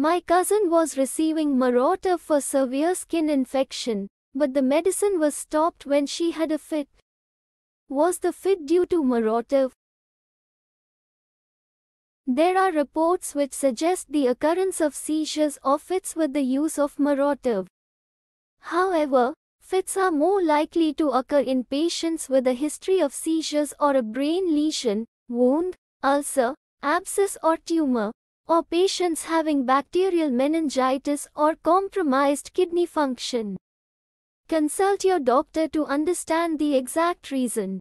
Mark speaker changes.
Speaker 1: My cousin was receiving Marotta for severe skin infection, but the medicine was stopped when she had a fit. Was the fit due to Marotta? There are reports which suggest the occurrence of seizures or fits with the use of Marotta. However, fits are more likely to occur in patients with a history of seizures or a brain lesion, wound, ulcer, abscess or tumor, or patients having bacterial meningitis or compromised kidney function. Consult your doctor to understand the exact reason.